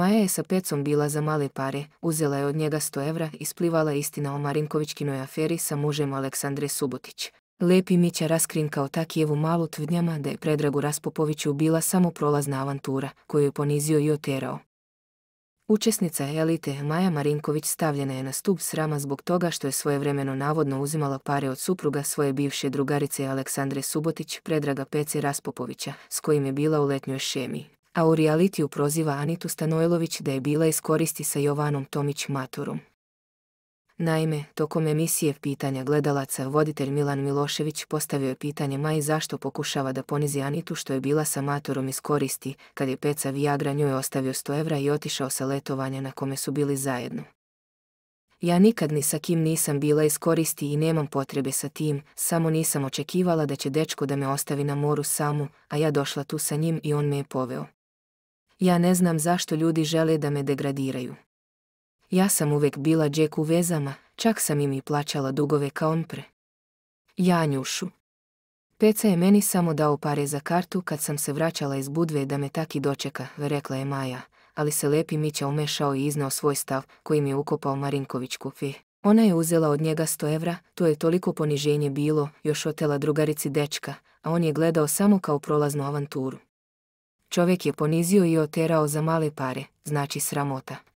Maja je sa pecom bila za male pare, uzela je od njega 100 evra i splivala istina o Marinkovićkinoj aferi sa mužem Aleksandre Subotić. Lepi Mića raskrinkao Takijevu malu tvrdnjama da je Predragu Raspopoviću bila samo prolazna avantura koju je ponizio i oterao. Učesnica elite Maja Marinković stavljena je na stup srama zbog toga što je svojevremeno navodno uzimala pare od supruga svoje bivše drugarice Aleksandre Subotić, Predraga Pece Raspopovića, s kojim je bila u letnjoj šemiji a u realitiju proziva Anitu Stanojlović da je bila iskoristi sa Jovanom Tomić Maturom. Naime, tokom emisije Pitanja gledalaca voditelj Milan Milošević postavio je pitanje maj zašto pokušava da ponizi Anitu što je bila sa Maturom iz koristi, kad je peca Viagra njoj ostavio 100 evra i otišao sa letovanja na kome su bili zajedno. Ja nikad ni sa kim nisam bila iskoristi i nemam potrebe sa tim, samo nisam očekivala da će dečko da me ostavi na moru samu, a ja došla tu sa njim i on me je poveo. Ja ne znam zašto ljudi žele da me degradiraju. Ja sam uvek bila džek u vezama, čak sam im i plaćala dugove kao pre. Ja njušu. Peca je meni samo dao pare za kartu kad sam se vraćala iz budve da me i dočeka, rekla je Maja, ali se lepi Mića umešao i iznao svoj stav koji mi je ukopao Marinković kufi. Ona je uzela od njega sto evra, to je toliko poniženje bilo, još otela drugarici dečka, a on je gledao samo kao prolaznu avanturu. Čovjek je ponizio i oterao za male pare, znači sramota.